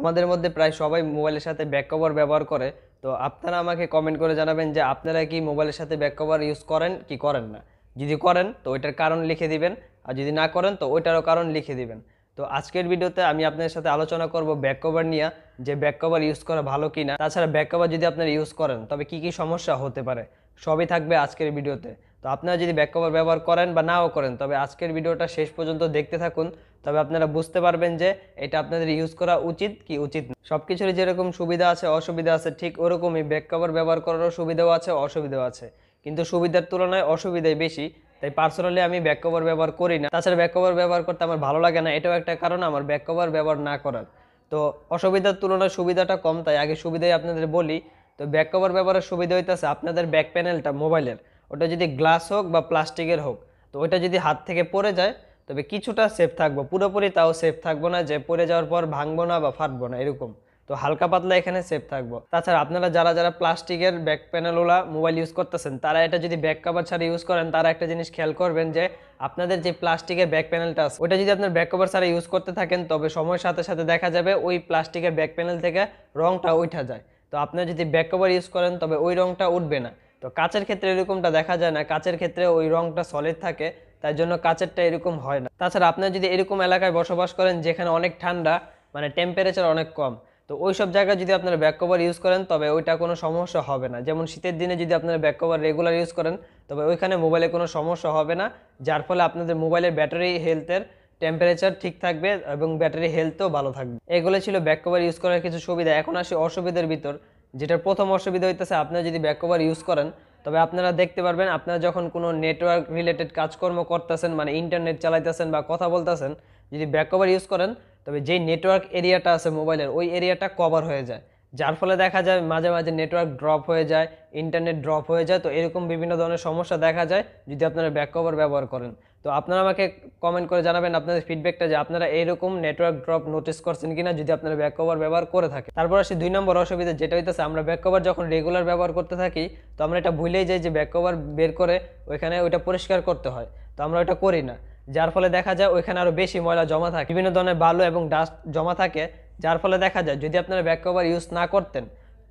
আমাদের মধ্যে প্রায় সবাই মোবাইলের সাথে ব্যাক কভার ব্যবহার করে তো আপনারা আমাকে কমেন্ট করে জানাবেন যে আপনারা কি মোবাইলের সাথে ব্যাক কভার ইউজ করেন কি করেন না যদি করেন তো ওইটার কারণ লিখে দিবেন আর যদি না করেন তো ওইটারও কারণ লিখে দিবেন তো আজকের ভিডিওতে আমি আপনাদের সাথে আলোচনা করব ব্যাক কভার নিয়ে যে ব্যাক কভার ইউজ করা ভালো কি না তাছাড়া ব্যাক কভার যদি আপনারা ইউজ করেন তবে কি কি সমস্যা হতে পারে সবই থাকবে আজকের ভিডিওতে তো আপনারা যদি ব্যাক কভার ব্যবহার করেন বা নাও করেন তবে আজকের ভিডিওটা শেষ পর্যন্ত দেখতে থাকুন তবে আপনারা বুঝতে পারবেন যে এটা আপনাদের ইউজ করা উচিত কি উচিত সব কিছুরই যেরকম সুবিধা আছে অসুবিধা আছে ঠিক ওরকমই ব্যাক কভার ব্যবহার করারও সুবিধাও আছে অসুবিধাও আছে কিন্তু সুবিধার তুলনায় অসুবিধাই বেশি তাই পার্সোনালি আমি ব্যাক কভার ব্যবহার করি না তাছাড়া ব্যাক কভার ব্যবহার করতে আমার ভালো লাগে না এটাও একটা কারণ আমার ব্যাক কভার ব্যবহার না করার তো অসুবিধার তুলনায় সুবিধাটা কম তাই আগে সুবিধাই আপনাদের বলি তো ব্যাক কভার ব্যবহারের সুবিধা হইতেছে আপনাদের ব্যাক প্যানেলটা মোবাইলের ওটা যদি গ্লাস হোক বা প্লাস্টিকের হোক তো ওইটা যদি হাত থেকে পড়ে যায় তবে কিছুটা সেফ থাকবো পুরোপুরি তাও সেফ থাকবো না যে পড়ে যাওয়ার পর ভাঙবো না বা ফাটবো না এরকম তো হালকা পাতলা এখানে সেফ থাকবো তাছাড়া আপনারা যারা যারা প্লাস্টিকের ব্যাক প্যানেলওয়ালা মোবাইল ইউজ করতেছেন তারা এটা যদি ব্যাক কভার ছাড়া ইউজ করেন তারা একটা জিনিস খেয়াল করবেন যে আপনাদের যে প্লাস্টিকের ব্যাক প্যানেলটা আছে ওটা যদি আপনার ব্যাক কভার ছাড়া ইউজ করতে থাকেন তবে সময়ের সাথে সাথে দেখা যাবে ওই প্লাস্টিকের ব্যাক প্যানেল থেকে রংটা উঠা যায় তো আপনারা যদি ব্যাক কভার ইউজ করেন তবে ওই রংটা উঠবে না তো কাচের ক্ষেত্রে এরকমটা দেখা যায় না কাচের ক্ষেত্রে ওই রংটা সলিড থাকে তার জন্য কাচেরটা এরকম হয় না তাছাড়া আপনার যদি এরকম এলাকায় বসবাস করেন যেখানে অনেক ঠান্ডা মানে টেম্পারেচার অনেক কম তো ওই সব জায়গায় যদি আপনারা ব্যাক কভার ইউজ করেন তবে ওইটা কোনো সমস্যা হবে না যেমন শীতের দিনে যদি আপনারা ব্যাক কভার রেগুলার ইউজ করেন তবে ওইখানে মোবাইলে কোনো সমস্যা হবে না যার ফলে আপনাদের মোবাইলের ব্যাটারি হেলথের টেম্পারেচার ঠিক থাকবে এবং ব্যাটারি হেলথও ভালো থাকবে এগুলো ছিল ব্যাক কভার ইউজ করার কিছু সুবিধা এখন আসি অসুবিধার ভিতর যেটা প্রথম অসুবিধা হইতেছে আপনারা যদি ব্যাক কভার ইউজ করেন তবে আপনারা দেখতে পারবেন আপনারা যখন কোনো নেটওয়ার্ক রিলেটেড কাজকর্ম করতেছেন মানে ইন্টারনেট চালাইতেছেন বা কথা বলতেছেন যদি কভার ইউজ করেন তবে যেই নেটওয়ার্ক এরিয়াটা আছে মোবাইলের ওই এরিয়াটা কভার হয়ে যায় যার ফলে দেখা যায় মাঝে মাঝে নেটওয়ার্ক ড্রপ হয়ে যায় ইন্টারনেট ড্রপ হয়ে যায় তো এরকম বিভিন্ন ধরনের সমস্যা দেখা যায় যদি আপনারা ব্যাক কভার ব্যবহার করেন তো আপনারা আমাকে কমেন্ট করে জানাবেন আপনাদের ফিডব্যাকটা যে আপনারা এরকম নেটওয়ার্ক ড্রপ নোটিস করছেন কিনা যদি আপনারা ব্যাক কভার ব্যবহার করে থাকে তারপর আসি দুই নম্বর অসুবিধা যেটা হইতেছে আমরা ব্যাক কভার যখন রেগুলার ব্যবহার করতে থাকি তো আমরা এটা ভুলেই যাই যে ব্যাক কভার বের করে ওইখানে ওইটা পরিষ্কার করতে হয় তো আমরা ওইটা করি না যার ফলে দেখা যায় ওইখানে আরও বেশি ময়লা জমা থাকে বিভিন্ন ধরনের বালু এবং ডাস্ট জমা থাকে যার ফলে দেখা যায় যদি আপনারা ব্যাক কভার ইউজ না করতেন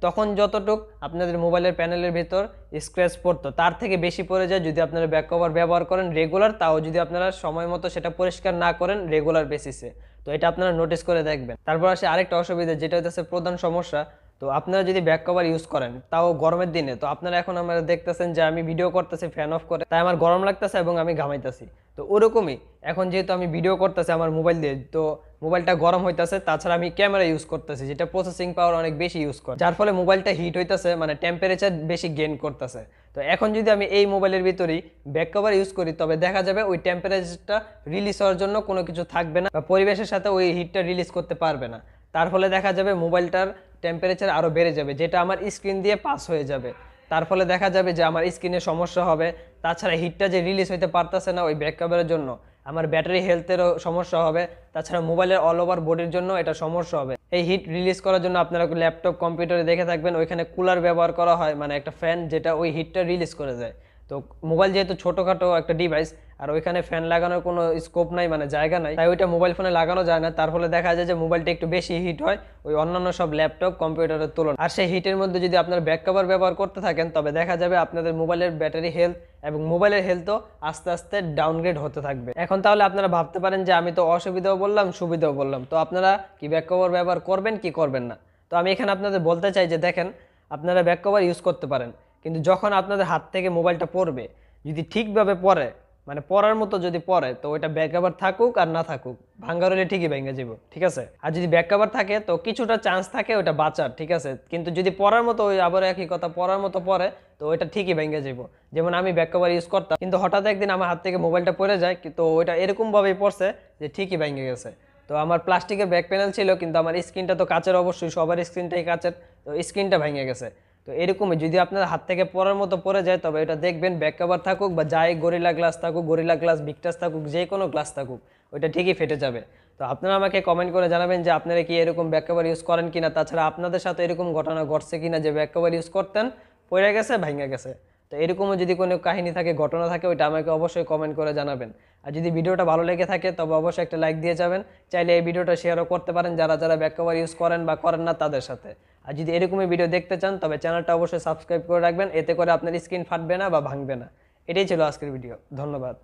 তখন যতটুক আপনাদের মোবাইলের প্যানেলের ভিতর স্ক্র্যাচ পড়তো তার থেকে বেশি পড়ে যায় যদি আপনারা ব্যাক কভার ব্যবহার করেন রেগুলার তাও যদি আপনারা সময় মতো সেটা পরিষ্কার না করেন রেগুলার বেসিসে তো এটা আপনারা নোটিস করে দেখবেন তারপর আসে আরেকটা অসুবিধা যেটা হচ্ছে প্রধান সমস্যা তো আপনারা যদি ব্যাক কভার ইউজ করেন তাও গরমের দিনে তো আপনারা এখন আমরা দেখতেছেন যে আমি ভিডিও করতেছি ফ্যান অফ করে তাই আমার গরম লাগতেছে এবং আমি ঘামাইতেছি তো ওরকমই এখন যেহেতু আমি ভিডিও করতেছি আমার মোবাইল দিয়ে তো মোবাইলটা গরম হইতেছে তাছাড়া আমি ক্যামেরা ইউজ করতেছি যেটা প্রসেসিং পাওয়ার অনেক বেশি ইউজ করে যার ফলে মোবাইলটা হিট হইতেছে মানে টেম্পারেচার বেশি গেন করতেছে তো এখন যদি আমি এই মোবাইলের ভিতরেই ব্যাক কভার ইউজ করি তবে দেখা যাবে ওই টেম্পারেচারটা রিলিজ হওয়ার জন্য কোনো কিছু থাকবে না বা পরিবেশের সাথে ওই হিটটা রিলিজ করতে পারবে না তার ফলে দেখা যাবে মোবাইলটার টেম্পারেচার আরও বেড়ে যাবে যেটা আমার স্ক্রিন দিয়ে পাস হয়ে যাবে তার ফলে দেখা যাবে যে আমার স্ক্রিনে সমস্যা হবে তাছাড়া হিটটা যে রিলিজ হইতে পারতেছে না ওই ব্যাক কভারের জন্য আমার ব্যাটারি হেলথেরও সমস্যা হবে তাছাড়া মোবাইলের অল ওভার বডির জন্য এটা সমস্যা হবে এই হিট রিলিজ করার জন্য আপনারা ল্যাপটপ কম্পিউটারে দেখে থাকবেন ওইখানে কুলার ব্যবহার করা হয় মানে একটা ফ্যান যেটা ওই হিটটা রিলিজ করে যায় তো মোবাইল যেহেতু ছোটোখাটো একটা ডিভাইস আর ওইখানে ফ্যান লাগানোর কোনো স্কোপ নাই মানে জায়গা নাই তাই ওইটা মোবাইল ফোনে লাগানো যায় না তার ফলে দেখা যায় যে মোবাইলটা একটু বেশি হিট হয় ওই অন্যান্য সব ল্যাপটপ কম্পিউটারের তুলনায় আর সেই হিটের মধ্যে যদি আপনার ব্যাক কভার ব্যবহার করতে থাকেন তবে দেখা যাবে আপনাদের মোবাইলের ব্যাটারি হেলথ এবং মোবাইলের হেলথও আস্তে আস্তে ডাউনগ্রেড হতে থাকবে এখন তাহলে আপনারা ভাবতে পারেন যে আমি তো অসুবিধাও বললাম সুবিধাও বললাম তো আপনারা কি ব্যাক কভার ব্যবহার করবেন কি করবেন না তো আমি এখানে আপনাদের বলতে চাই যে দেখেন আপনারা ব্যাক কভার ইউজ করতে পারেন কিন্তু যখন আপনাদের হাত থেকে মোবাইলটা পড়বে যদি ঠিকভাবে পরে মানে পড়ার মতো যদি পরে তো ওইটা ব্যাক কভার থাকুক আর না থাকুক ভাঙ্গা রইলে ঠিকই ভেঙে যাব ঠিক আছে আর যদি ব্যাক কভার থাকে তো কিছুটা চান্স থাকে ওইটা বাঁচার ঠিক আছে কিন্তু যদি পড়ার মতো ওই আবার একই কথা পড়ার মতো পরে তো ওইটা ঠিকই ভেঙে যাব যেমন আমি ব্যাক কভার ইউজ করতাম কিন্তু হঠাৎ একদিন আমার হাত থেকে মোবাইলটা পড়ে যায় তো ওইটা এরকমভাবেই পড়ছে যে ঠিকই ভেঙে গেছে তো আমার প্লাস্টিকের ব্যাক প্যানেল ছিল কিন্তু আমার স্ক্রিনটা তো কাচের অবশ্যই সবার স্ক্রিনটাই কাচের তো স্ক্রিনটা ভেঙে গেছে তো এরকমই যদি আপনার হাত থেকে পড়ার মতো পড়ে যায় তবে এটা দেখবেন ব্যাক কভার থাকুক বা যাই গরিলা গ্লাস থাকুক গরিলা গ্লাস বিকটাস থাকুক যে কোনো গ্লাস থাকুক ওইটা ঠিকই ফেটে যাবে তো আপনারা আমাকে কমেন্ট করে জানাবেন যে আপনারা কি এরকম ব্যাক কভার ইউজ করেন কিনা তাছাড়া আপনাদের সাথে এরকম ঘটনা ঘটছে কি না যে ব্যাক কভার ইউজ করতেন পড়ে গেছে ভাঙা গেছে তো এরকমও যদি কোনো কাহিনী থাকে ঘটনা থাকে ওইটা আমাকে অবশ্যই কমেন্ট করে জানাবেন আর যদি ভিডিওটা ভালো লেগে থাকে তবে অবশ্যই একটা লাইক দিয়ে যাবেন চাইলে এই ভিডিওটা শেয়ারও করতে পারেন যারা যারা ব্যাক কভার ইউজ করেন বা করেন না তাদের সাথে আর যদি এরকমই ভিডিও দেখতে চান তবে চ্যানেলটা অবশ্যই সাবস্ক্রাইব করে রাখবেন এতে করে আপনার স্ক্রিন ফাটবে না বা ভাঙবে না এটাই ছিল আজকের ভিডিও ধন্যবাদ